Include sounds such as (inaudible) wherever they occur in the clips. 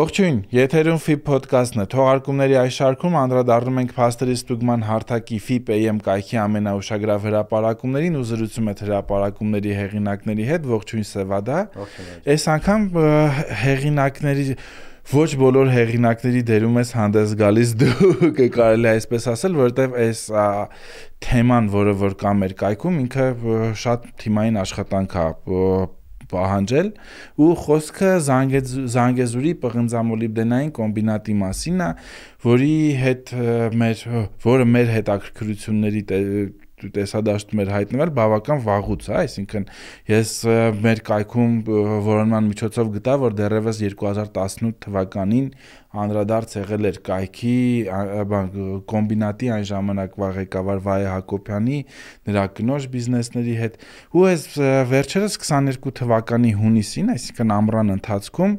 Ողջույն, եթերում FIP Podcast-ն է։ Թողարկումների այս շարքում անդրադառնում ենք փաստերի ստուգման հարթակի FIP AM կայքի ամենաուշագրավ հրապարակումներին ու զրուցում ենք հրապարակումների հեղինակների հետ։ Ողջույն Սևադա։ Այս անգամ հեղինակների ոչ բոլոր հեղինակների դերում ես հանդես գալիս դու (laughs) կարելի է այսպես ասել, որովհետև այս թեման, որը որ կա մեր կայքում, ինքը շատ թիմային աշխատանք է պահանջել ու խոսքը Զանգեզ, Զանգեզուրի պղնձամոլիբդենային կոմբինատի մասին է, որի հետ մեր որը մեր հետաքրքրությունների տեսադաշտում էր հայտնվել բավական վաղուց, հա, այսինքն ես մեր կայքում որոնման միջոցով գտա, որ դեռևս 2018 թվականին անդրադարձ եղել էր կայքի բան կոմբինատի այն ժամանակվա ղեկավար Վայե Հակոբյանի նրա կնոջ բիզնեսների հետ ու այս վերջերս 22 թվականի հունիսին, այսինքն ամռան ընթացքում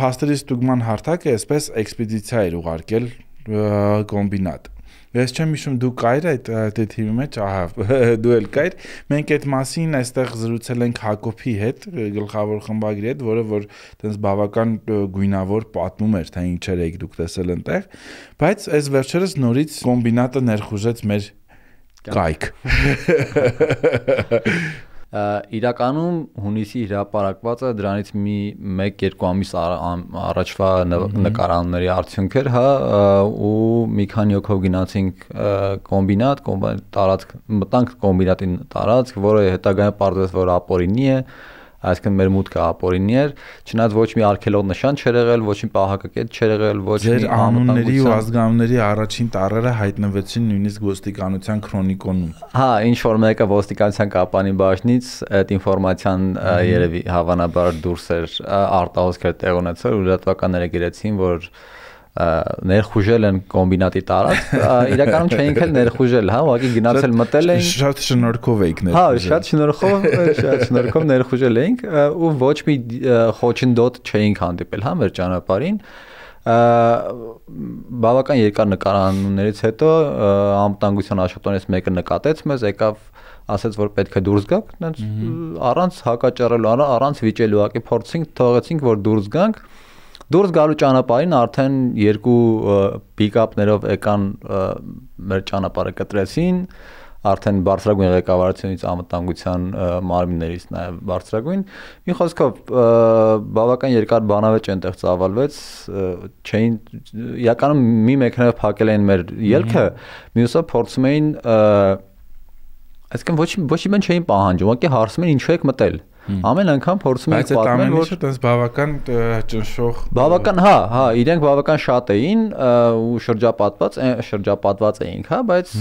փաստերի ստուգման հարթակը այսպես էքսպեդիցիա էր ուղարկել կոմբինատ Ես չեմ հիշում դու կայր այդ դեթիվի մեջ, ահա, (laughs) դու էլ կայր։ Մենք այդ մասին այստեղ զրուցել ենք Հակոբի հետ, գլխավոր խմբագրի հետ, որը որ տենց բավական գույնավոր պատմում էր, թե ինչեր եք դուք տեսել այնտեղ, բայց այս վերջերս նորից կոմբինատը ներխուժեց մեր կայք։ (laughs) իրականում հունիսի հրապարակվածը դրանից մի 1-2 ամիս առաջվա նկարանների արդյունք էր, հա, ու մի քանի օքով գնացինք կոմբինատ, տարածք մտանք կոմբինատի տարածք, որը հետագայում պարզվեց, որ ապորինի է, այսինքն մեր մուտքը ապօրինի էր, չնայած ոչ մի արքելոտ նշան չեր եղել, ոչ մի պահակակետ չեր եղել, ոչ մի անունների ու ազգանունների առաջին տառերը հայտնվեցին նույնիսկ ոստիկանության քրոնիկոնում։ Հա, ինչ որ մեկը ոստիկանության կապանի բաժնից այդ ինֆորմացիան երևի հավանաբար դուրս էր արտահոսքեր տեղ ունեցել ու լրատվականները գրեցին, որ ներխուժել են կոմբինատի տարած, իրականում չէինք էլ ներխուժել, հա, ուղղակի գնացել մտել էինք։ Շատ շնորհքով էինք հա, ներխուժել։ Հա, շատ շնորհքով, շատ շնորհքով ներխուժել էինք ու ոչ մի խոչընդոտ չէինք հանդիպել, հա, մեր ճանապարհին։ Բավական երկար նկարաններից հետո ամտանգության աշխատողներից մեկը նկատեց մեզ, եկավ ասաց որ պետք է դուրս գանք, այնց առանց հակաճառելու, առանց վիճելու, ակի փորձենք, թողեցինք որ դուրս գանք։ Ա Դուրս գալու ճանապարհին արդեն երկու պիկապներով եկան մեր ճանապարհը կտրեցին արդեն բարձրագույն ղեկավարությունից ամտանգության մարմիններից նաև բարձրագույն մի խոսքով բավական երկար բանավեճ այնտեղ ծավալվեց չէին իրականում մի մեքենայով փակել էին մեր ելքը մյուսը փորձում էին և, այսինքն ոչ ոչ մի բան չէին պահանջում, ուղղակի հարցում են ինչու եք մտել։ Ամեն անգամ փորձում էին պատմել, որ այդպես բավական ճնշող Բավական, հա, հա, իրենք բավական շատ էին ու շրջապատված, շրջապատված էինք, հա, բայց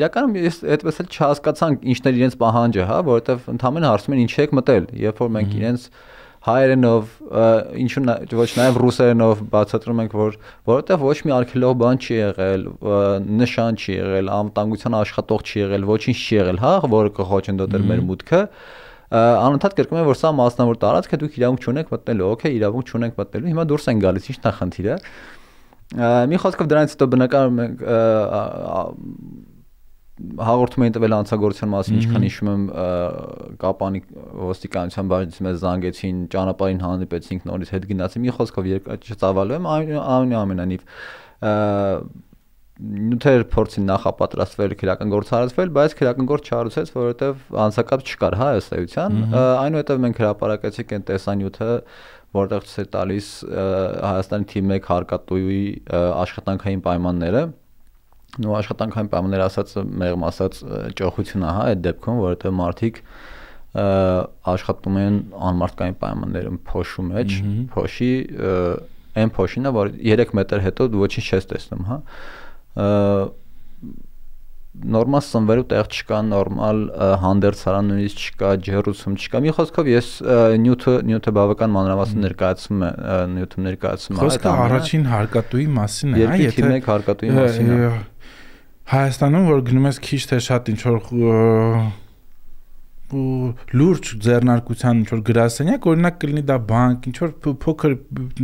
իրականում ես այդպես էլ չհասկացանք ինչներ իրենց պահանջը, հա, որովհետև ընդհանրապես հարցում են ինչու եք մտել, երբ որ մենք իրենց հայերենով, ինչու ոչ նաև ռուսերենով բացատրում ենք, որ որովհետև ոչ մի արքելող բան չի եղել, նշան չի եղել, անվտանգության աշխատող չի եղել, ոչինչ չի եղել, հա, որը կխոչընդոտեր մեր մուտքը անընդհատ կրկնում են որ սա մասնավոր տարածք է դուք իրավունք չունեք մտնելու օքեյ իրավունք չունենք մտնելու հիմա դուրս են գալիս ի՞նչն է խնդիրը մի խոսքով դրանից հետո բնականում ենք հաղորդում էին տվել անցագործության մասին, ինչքան հիշում եմ, կապանի ոստիկանության բաժնից մեզ զանգեցին, ճանապարհին հանդիպեցինք, նորից հետ գնացի։ Մի խոսքով երկաճավալու եմ, այնուամենայնիվ նյութեր փորձին նախապատրաստվել, քրական գործ հարուցվել, բայց քրական գործ չարուցեց, որովհետև անցակապ չկար հա այս էության։ Այնուհետև մենք հրապարակեցինք այն տեսանյութը, որտեղ ցույց է տալիս Հայաստանի թիմ 1 հարկատուի աշխատանքային պայմանները, նո աշխատանքային պայմաններ ասած մեղմ ասած ճոխություն է հա այդ դեպքում որովհետեւ մարդիկ աշխատում են անմարդկային պայմաններում փոշու մեջ, փոշի այն փոշին է, որ 3 մետր հետո դու ոչինչ չես տեսնում, հա։ Նորմալ սնվելու տեղ չկա, նորմալ հանդերձարան նույնիսկ չկա, ջերուցում չկա։ Մի խոսքով ես նյութը նյութը բավական մանրամասն ներկայացում է, նյութը ներկայացում է այդ ամենը։ Խոսքը առաջին հարկատուի մասին է, հա, եթե մեկ հարկատուի մասին է։ Հայաստանում որ գնում ես քիչ թե շատ ինչ որ լուրջ ձեռնարկության ինչ որ գրասենյակ, օրինակ կլինի դա բանկ, ինչ որ փոքր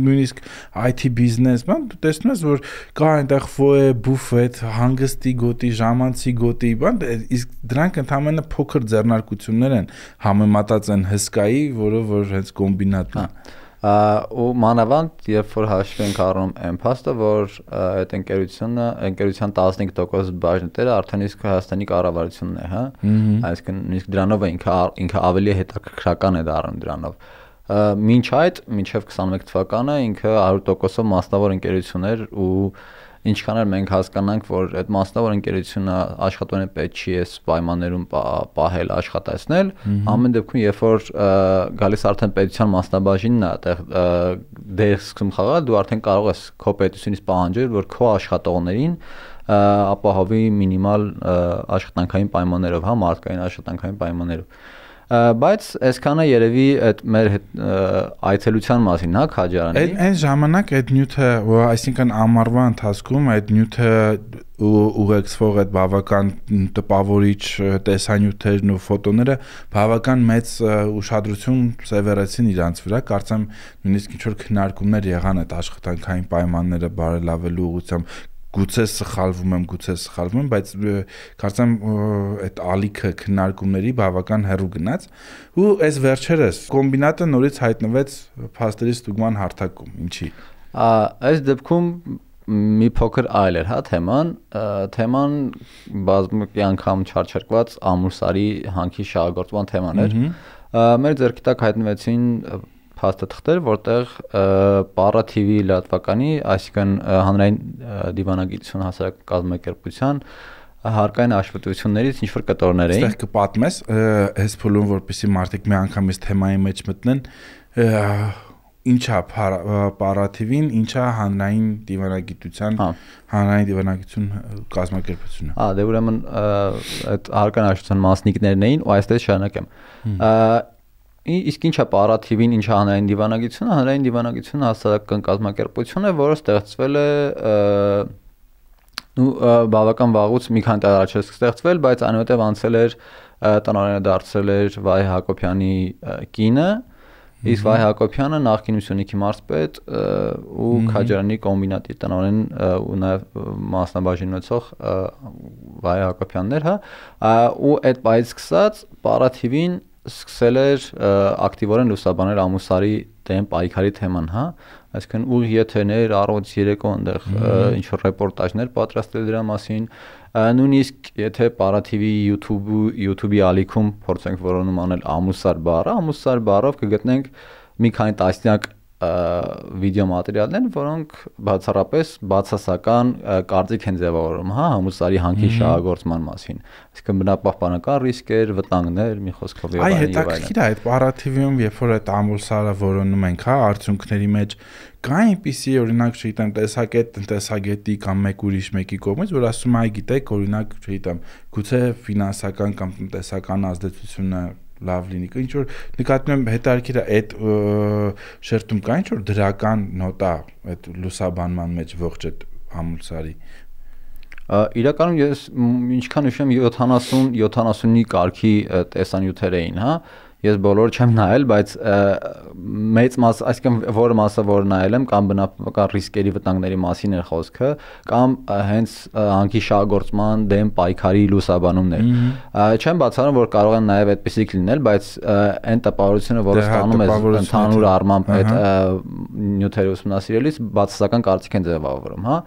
նույնիսկ IT բիզնես, բան տեսնում ես որ կա այնտեղ ֆոե, բուֆետ, հանգստի գոտի, ժամանցի գոտի, բան, դե, իսկ դրանք ընդհանրապես փոքր ձեռնարկություններ են, համեմատած են հսկայի, որը որ հենց կոմբինատն է։ Հա ու մանավանդ երբ որ հաշվի ենք առնում այն փաստը, որ այդ ընկերությունը ընկերության 15% բաժնետերը արդեն իսկ Հայաստանի կառավարությունն է, հա։ Այսինքն նույնիսկ դրանով է ինքը ինքը ավելի հետաքրքրական է դառնում դրանով։ Մինչ այդ, մինչև 21 թվականը ինքը 100%-ով մասնավոր ընկերություն էր ու ինչքան էլ մենք հասկանանք, որ այդ մասնավոր ընկերությունը աշխատողին պետք չի այս պայմաններում պահել, աշխատացնել, ամեն դեպքում երբ որ գալիս արդեն պետության մասնաբաժինն է, այդեղ դեր սկսում խաղալ, դու արդեն կարող ես քո պետությունից պահանջել, որ քո աշխատողներին ապահովի մինիմալ աշխատանքային պայմաններով, հա մարդկային աշխատանքային պայմաններով բայց այսքանը երևի այդ մեր այցելության մասին հա քաջարանի այդ այն ժամանակ այդ նյութը այսինքն ամառվա ընթացքում այդ նյութը ուղեկցվող այդ բավական տպավորիչ տեսանյութերն ու ֆոտոները բավական մեծ ուշադրություն սևեռեցին իրանց վրա կարծեմ նույնիսկ ինչ որ քննարկումներ եղան այդ աշխատանքային պայմանները բարելավելու ուղղությամբ գուցե սխալվում եմ, գուցե սխալվում եմ, բայց կարծեմ այդ ալիքը քննարկումների բավական հեռու գնաց ու այս վերջերս կոմբինատը նորից հայտնվեց փաստերի ստուգման հարթակում, ինչի։ Ա այս դեպքում մի փոքր այլ էր, հա, թեման, թեման բազմի անգամ չարչարկված ամուսարի հանքի շահագործման թեման էր։ Մեր ձեռքի տակ հայտնվեցին փաստաթղթեր, որտեղ Պարա TV Լատվականի, այսինքն հանրային դիվանագիտության հասարակազմակերպության հարկային աշխատություններից ինչ որ կտորներ էին։ Այստեղ կպատմես, հես փուլում որպեսի մարդիկ մի անգամից թեմայի մեջ մտնեն, ինչա պարատիվին, ինչա հանրային դիվանագիտության, հա։ հանրային դիվանագիտություն կազմակերպությունը։ Ահա, դե ուրեմն այդ հարկան աշխատության մասնիկներն էին ու այստեղ շարունակեմ իսկ ինչա պարատիվին, ինչա հանրային դիվանագիտությունը, հանրային դիվանագիտությունը հասարակական կազմակերպություն է, որը ստեղծվել է ու բավական վաղուց մի քանի տարի առաջ է ստեղծվել, բայց այնուհետև անցել էր տնօրենը դարձել էր Վայ Հակոբյանի կինը, իսկ Վայ Հակոբյանը նախկին ուսյունիքի մարզպետ ու Քաջարանի կոմբինատի տնօրեն ու նաև մասնաբաժին ունեցող Վայ Հակոբյաններ, հա, ու այդ պայից սկսած պարատիվին սկսել էր ակտիվորեն լուսաբանել ամուսարի դեմ պայքարի թեման, հա, այսինքն ուղիղ եթերներ, առողջ երեկո այնտեղ ինչ որ ռեպորտաժներ պատրաստել դրա մասին, նույնիսկ եթե Paratv-ի YouTube-ի YouTube-ի ալիքում փորձենք որոնում անել ամուսար բառը, ամուսար բառով կգտնենք մի քանի տասնյակ վիդեոմատերիալներ, որոնք բացառապես բացասական կարծիք են ձևավորում, հա, համուսարի հանքի շահագործման մասին։ Այսինքն բնապահպանական ռիսկեր, վտանգներ, մի խոսքով եւ այլն։ Այ հետաքրքիր է այդ պարատիվիում, երբ որ այդ համուսարը որոնում ենք, հա, արդյունքների մեջ կա այնպիսի օրինակ, չգիտեմ, տեսակետ, տնտեսագետի կամ մեկ ուրիշ մեկի կողմից, որ ասում է, այ գիտեք, օրինակ, չգիտեմ, գուցե ֆինանսական կամ տնտեսական ազդեցությունը լավ լինի։ Ինչ որ նկատում եմ հետարքիրա այդ շերտում կա ինչ որ դրական նոտա այդ լուսաբանման մեջ ողջ այդ համուսարի իրականում ես ինչքան հիշեմ 70 70-ի կարգի տեսանյութեր էին, հա, ես բոլորը չեմ նայել, բայց մեծ մասը, այսինքն որ մասը որ նայել եմ կամ բնապահական ռիսկերի վտանգների մասին էր խոսքը, կամ հենց հանքի շահագործման դեմ պայքարի լուսաբանումներ։ Չեմ բացառում, որ կարող են նաև այդպեսիք լինել, բայց այն տպավորությունը, որը դե, հա, ստանում ես ընդհանուր առմամբ այդ նյութերը ուսումնասիրելիս, բացասական կարծիք են ձևավորում, հա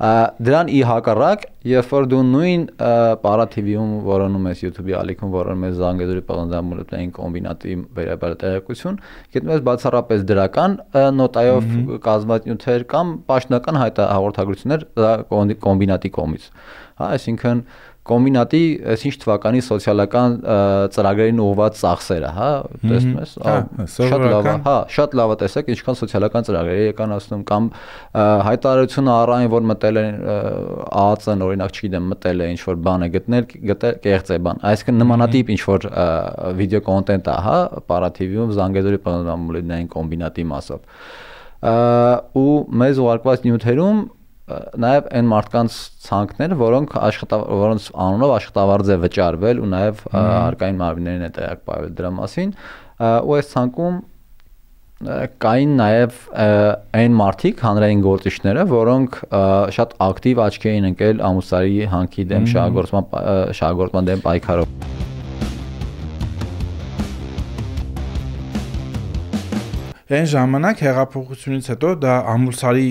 դրան ի հակառակ երբ որ դու նույն պարատիվիում որոնում ես YouTube-ի ալիքում որոնում ես Զանգեզուրի պղնձամոլեբլային կոմբինատի վերաբերտերակություն գտնում ես բացառապես դրական նոտայով կազմված նյութեր կամ պաշտոնական հայտարարություններ կոմբինատի կոմից հա այսինքն կոմբինատի այսինչ թվականի սոցիալական ծրագրերին ուղված ծախսերը, հա, տեսնում ես, հա, շատ լավ է, հա, շատ լավ է տեսեք, ինչքան սոցիալական ծրագրեր եկան ասում կամ հայտարարությունը առայն որ մտել են ԱԱԾ-ն օրինակ չգիտեմ, մտել է ինչ որ բան է գտնել, գտել կեղծ է բան, այսինքն նմանատիպ ինչ որ վիդեո կոնտենտ է, հա, պարատիվիում Զանգեզուրի պանոմոլինային կոմբինատի մասով ու մեզ ուղարկված նյութերում նաև այն մարդկանց ցանկները, որոնք աշխատավ որոնց անունով աշխատավարձ է վճարվել ու նաև հարկային մարմիններին է տեղակ պահվել դրա մասին, ու այս ցանկում կային նաև այն մարտիկ հանրային գործիչները, որոնք շատ ակտիվ աչքի էին ընկել ամուսարի հանքի դեմ շահագործման շահագործման դեմ պայքարով։ Այն ժամանակ հեղափոխությունից հետո դա ամուսարի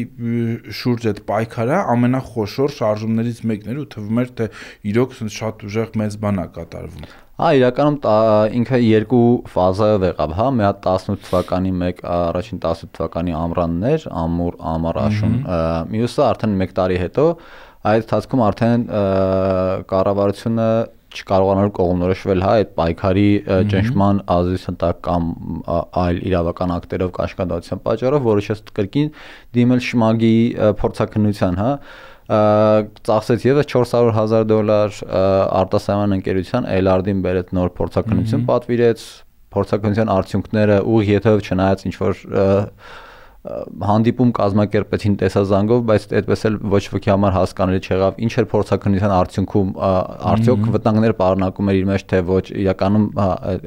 շուրջ այդ պայքարը ամենախոշոր շարժումներից մեկն էր ու թվում էր թե իրոք շատ ուժեղ մեծ բան է կատարվում։ Հա, իրականում ինքը երկու ֆազա եղավ, հա, մի հատ 18 թվականի 1 առաջին 18 թվականի ամռանն էր, ամուր ամառաշուն։ Մյուսը արդեն 1 տարի հետո այդ ընթացքում արդեն կառավարությունը չկարողանալու կողմնորոշվել հա այդ պայքարի ճնշման ազիս հնդակ կամ այլ իրավական ակտերով կաշխատացիան պատճառով որոշեց կրկին դիմել շմագի փորձակնության հա ծախսեց եւս 400.000 դոլար արտասահման ընկերության Elard-ին բերեց նոր փորձակնություն պատվիրեց փորձակնության արդյունքները ուղիղ եթով չնայած ինչ որ հանդիպում կազմակերպեցին տեսազանգով, բայց այդպես էլ ոչ ոքի համար հասկանալի չեղավ, ինչ էր փորձակնության արդյունքում արդյոք վտանգներ պարունակում էր իր մեջ թե ոչ, իրականում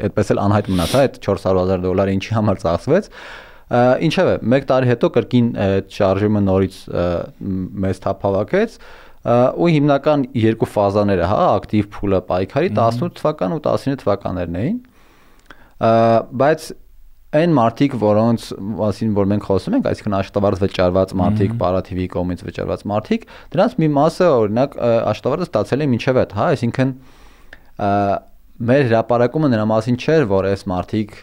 այդպես էլ անհայտ մնաց, հա, այդ 400.000 դոլարը ինչի համար ծախսվեց։ Ինչևէ, 1 տարի հետո կրկին այդ շարժումը նորից մեծ թափ հավաքեց ու հիմնական երկու ֆազաները, հա, ակտիվ փուլը պայքարի 18 թվական ու 19 թվականներն էին բայց այն մարդիկ, որոնց մասին որ մենք խոսում ենք, այսինքն աշտավարձ վճարված մարդիկ, պարատիվի կողմից վճարված մարդիկ, դրանց մի մասը օրինակ աշտավարձը ստացել է մինչև այդ, հա, այսինքն մեր հրաապարակումը նրա մասին չէր, որ այս մարդիկ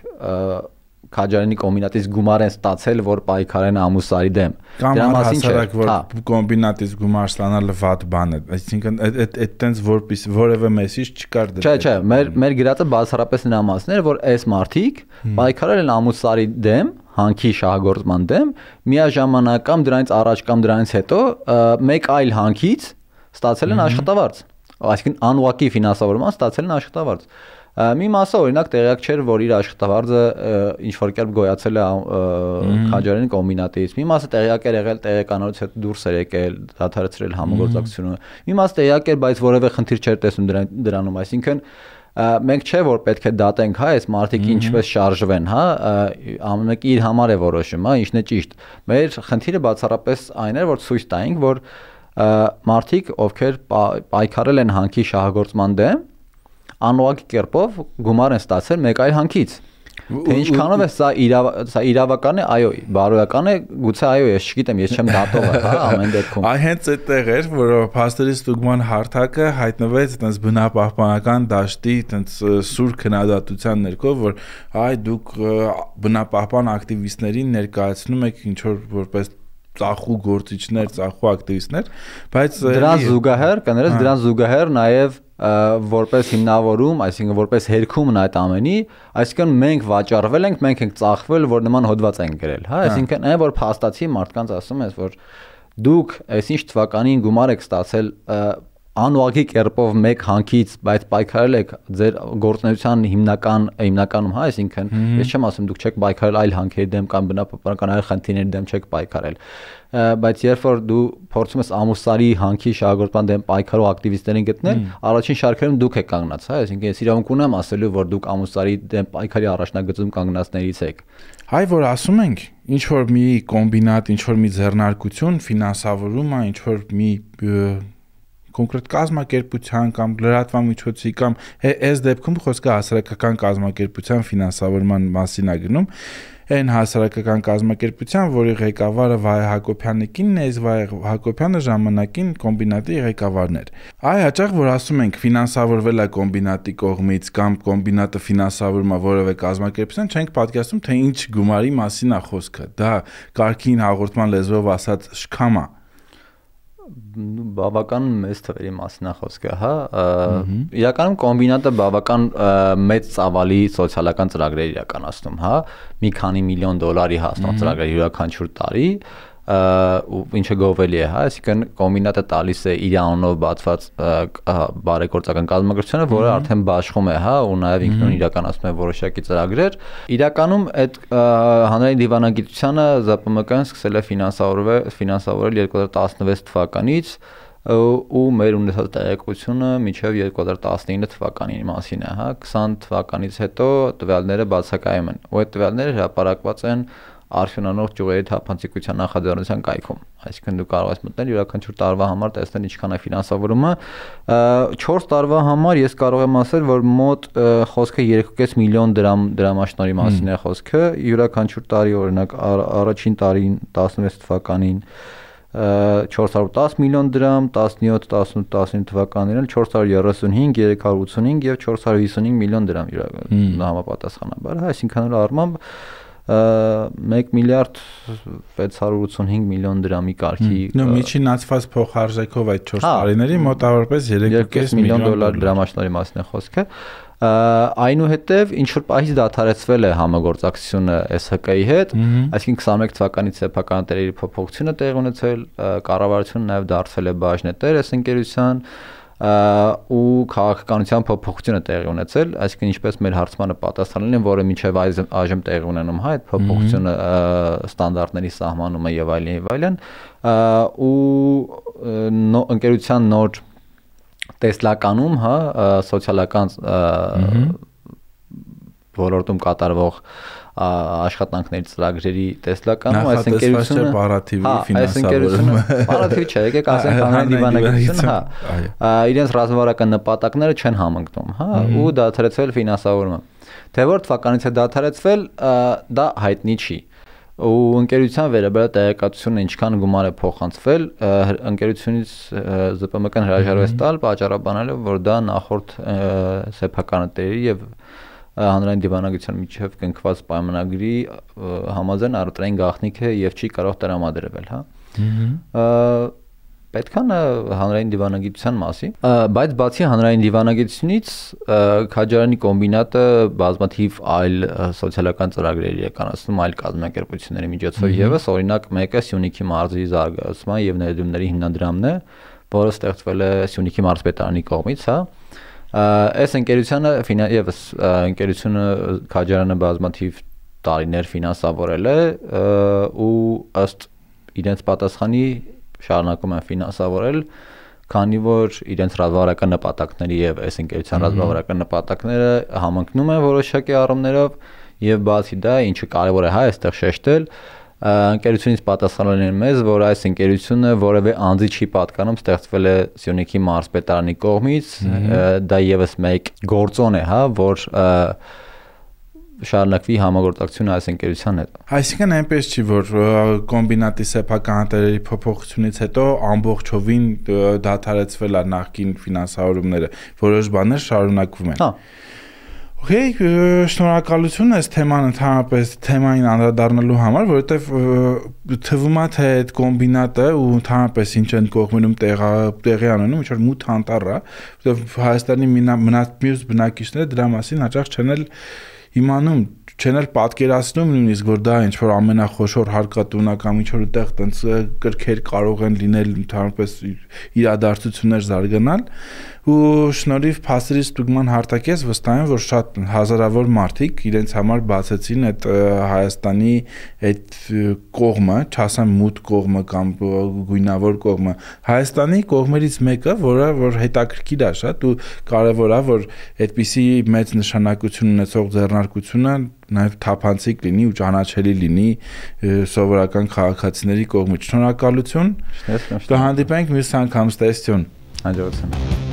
Քաջարյանի կոմբինատից գումար են ստացել, որ պայքարեն ամուսարի դեմ։ Դրա մասին չէ, որ հա։ կոմբինատից գումար ստանալը վատ բան է։ Այսինքն այդ այդ այդ տենց որպես որևէ մեսիջ չկար դրա։ Չէ, չէ, մեր մեր գրածը բացառապես նրա մասն էր, որ այս մարտիկ պայքարել են ամուսարի դեմ, հանքի շահագործման դեմ, միաժամանակ կամ դրանից առաջ կամ դրանից հետո մեկ այլ հանքից ստացել են աշխատավարձ։ Այսինքն անուակի ֆինանսավորման ստացել են աշխատավարձ։ Մի մասը օրինակ տեղյակ չէր, որ իր աշխատավարձը ինչ որ կերպ գոյացել է քաջարեն կոմբինատից։ Մի մասը տեղյակ էր եղել տեղեկանալուց հետ դուրս էր եկել, դադարեցրել համագործակցությունը։ Մի մասը տեղյակ էր, բայց որևէ խնդիր չէր տեսնում դրան դրանում, այսինքն մենք չէ որ պետք է դատենք, հա, այս մարտիկ ինչպես շարժվեն, հա, ԱՄՆ-ը իր համար է որոշում, հա, ինչն է ճիշտ։ Մեր խնդիրը բացառապես այն էր, որ ցույց տայինք, որ մարտիկ, ովքեր պայքարել են հանքի շահագործման դեմ, անողակ կերպով գումար են ստացել մեկ այլ հանքից։ Թե ինչքանով է սա իրավ սա իրավական է, այո, բարոյական է, գուցե այո, ես չգիտեմ, ես չեմ դատողը, հա, (laughs) ամեն դեպքում։ Այ հենց այդտեղ էր, որ փաստերի ստուգման հարթակը հայտնվեց այտենց բնապահպանական դաշտի այտենց սուր քննադատության ներքո, որ այ դուք բնապահպան ակտիվիստներին ներկայացնում եք ինչ որ որպես ծախու գործիչներ, ծախու ակտիվիստներ, բայց դրան զուգահեռ, կներես, հա։ դրան զուգահեռ նաև որպես հիմնավորում, այսինքն որպես հերքումն այդ ամենի, այսինքն մենք վաճառվել ենք, մենք ենք ծախվել, որ նման հոդված են գրել, հա, հա։ այսինքն այն որ փաստացի մարդկանց ասում ես, որ դուք այսինչ թվականին գումար եք ստացել անուագի կերպով մեկ հանքից, բայց պայքարել եք ձեր գործնական հիմնական հիմնականում, հա, այսինքն ես չեմ ասում դուք չեք պայքարել այլ հանքերի դեմ կամ բնապահպանական այլ խնդիրների դեմ չեք պայքարել, բայց երբ որ դու փորձում ես ամուսարի հանքի շահագործման դեմ պայքարող ակտիվիստերին գտնել, առաջին շարքերում դուք եք կանգնած, հա, այսինքն ես իրավունք ունեմ ասելու, որ դուք ամուսարի դեմ պայքարի առաջնագծում կանգնածներից եք։ Հայ որ ասում ենք, ինչ որ մի կոմբինատ, ինչ որ մի ձեռնարկություն ֆինանսավորում է, ինչ որ մի կոնկրետ կազմակերպության կամ լրատվամիջոցի կամ այս դեպքում խոսքը հասարակական կազմակերպության ֆինանսավորման մասին է գնում այն հասարակական կազմակերպության, որի ղեկավարը Վահե Հակոբյանի կինն է, իսկ Վահե Հակոբյանը ժամանակին կոմբինատի ղեկավարն էր։ Այ հաճախ որ ասում ենք ֆինանսավորվել է կոմբինատի կողմից կամ կոմբինատը ֆինանսավորում է որևէ կազմակերպություն, չենք պատկերացնում թե ինչ գումարի մասին է խոսքը։ Դա Կարքին հաղորդման լեզվով ասած շքամ է բավական մեծ թվերի մասին է խոսքը, հա։ Իրականում կոմբինատը բավական մեծ ծավալի սոցիալական ծրագրեր իրականացնում, հա։ Մի քանի միլիոն դոլարի հասնող ծրագրեր յուրաքանչյուր տարի, ինչը գովելի է, հա, այսինքն կոմինատը տալիս է իր անունով բացված բարեգործական կազմակերպությունը, որը արդեն բաշխում է, հա, ու նաև ինքնուրույն իրականացնում է որոշակի ծրագրեր։ Իրականում այդ հանրային դիվանագիտությունը ԶՊՄԿ-ն սկսել է ֆինանսավորվել ֆինանսավորել 2016 թվականից ու մեր ունեցած տեղեկությունը մինչև 2019 թվականի մասին է, հա 20 թվականից հետո տվյալները բացակայում են։ Ու այդ տվյալները հրապարակված են արդյունանող ճյուղերի թափանցիկության նախաձեռնության կայքում։ Այսինքն դու կարող ես մտնել յուրաքանչյուր տարվա համար տեսնել ինչքան է ֆինանսավորումը։ 4 տարվա համար ես կարող եմ ասել, որ մոտ խոսքը 2.5 միլիոն դրամ դրամաշնորի մասին է խոսքը։ Յուրաքանչյուր տարի օրինակ առաջին տարին 16 թվականին 410 միլիոն դրամ, 17, 18, 19 թվականներին 435, 385 եւ 455 միլիոն դրամ համապատասխանաբար, այսինքն առմամբ 1 միլիարդ 685 միլիոն դրամի կարգի նո միջին ածված փոխարժեքով այդ 4 հա, տարիների մոտավորապես 3.5 միլիոն դոլար դրամաշնորի մասն է խոսքը այնուհետև ինչ որ պահից դադարեցվել է համագործակցությունը SHK-ի հետ, այսինքն 21 թվականից սեփական տերերի փոփոխությունը տեղի ունեցել, կառավարությունը նաև դարձել է բաժնետեր այս ընկերության, ու քաղաքականության փոփոխությունը տեղի ունեցել, այսինքն ինչպես մեր հարցմանը պատասխանելն են, որը միջև այժմ տեղի ունենում, հա, այդ փոփոխությունը ստանդարտների սահմանումը եւ այլն եւ այլն, ու ընկերության նոր տեսլականում, հա, սոցիալական ոլորտում կատարվող աշխատանքների ծրագրերի տեսլականում այս ընկերությունը պարատիվի հա, ֆինանսավորումը։ Պարատիվ չէ, եկեք ասենք հանրային դիվանագիտություն, հա։, հա։ Իրենց ռազմավարական նպատակները չեն համընկնում, հա, ու դադարեցվել ֆինանսավորումը։ Թե որ թվականից է դադարեցվել, դա հայտնի չի ու ընկերության վերաբերյալ տեղեկատվությունը ինչքան գումար է փոխանցվել ընկերությունից ԶՊՄԿ-ն հրաժարվեց տալ, պատճառաբանելով որ դա նախորդ սեփականատերի եւ և հանրային դիվանագիտության միջև կնքված պայմանագրի համաձայն արտային գաղտնիք է եւ չի կարող տրամադրվել, հա։ Պետքան հանրային դիվանագիտության մասի, բայց բացի հանրային դիվանագիտությունից Քաջարանի կոմբինատը բազմաթիվ այլ սոցիալական ծրագրեր իրականացնում այլ կազմակերպությունների միջոցով եւս, օրինակ մեկը Սյունիքի մարզի զարգացման եւ ներդրումների հիմնադրամն է, որը ստեղծվել է Սյունիքի մարզպետարանի կողմից, հա, Այս ընկերությանը եւս ընկերությունը քաջարանը բազմաթիվ տարիներ ֆինանսավորել է ու ըստ իրենց պատասխանի շարունակում են ֆինանսավորել քանի որ իրենց ռազմավարական նպատակների եւ այս ընկերության ռազմավարական նպատակները համընկնում են որոշակի առումներով եւ բացի դա ինչը կարեւոր է հա այստեղ շեշտել ընկերությունից պատասխանել են մեզ, որ այս ընկերությունը որևէ անձի չի պատկանում, ստեղծվել է Սյունիքի մարզպետարանի կողմից, դա եւս մեկ գործոն է, հա, որ շարունակվի համագործակցությունը այս ընկերության հետ։ Այսինքն այնպես չի, որ կոմբինատի սեփական հատերերի փոփոխությունից հետո ամբողջովին դադարեցվել է նախկին ֆինանսավորումները, որոշ բաներ շարունակվում են։ Հա Okay, շնորհակալություն այս թեման ընդհանրապես թեմային անդրադառնալու համար, որովհետև թվում է թե այդ կոմբինատը ու ընդհանրապես ինչ են կողմերում տեղը տեղի անանում, ինչ որ մութ անտառ է, որովհետև Հայաստանի մնաց մյուս բնակիչները դրա մասին հաճախ չեն էլ իմանում չեն էլ պատկերացնում նույնիսկ որ դա ինչ որ ամենախոշոր հարկատունական ինչ որ այդտեղ տենց կրքեր կարող են լինել ընդհանրապես իրադարձություններ զարգանալ ու շնորհիվ փաստերի ստուգման հարթակես վստահ եմ որ շատ հազարավոր մարդիկ իրենց համար բացեցին այդ Հայաստանի այդ կողմը, չասեմ մութ կողմը կամ գույնավոր կողմը, Հայաստանի կողմերից մեկը, որը որ հետաքրքիր է շատ ու կարևոր է որ այդպիսի մեծ նշանակություն ունեցող ձեռն քննարկությունը նաև թափանցիկ լինի ու ճանաչելի լինի սովորական քաղաքացիների կողմից։ Շնորհակալություն։ Կհանդիպենք մյուս անգամ ստեսյուն։ Հաջողություն։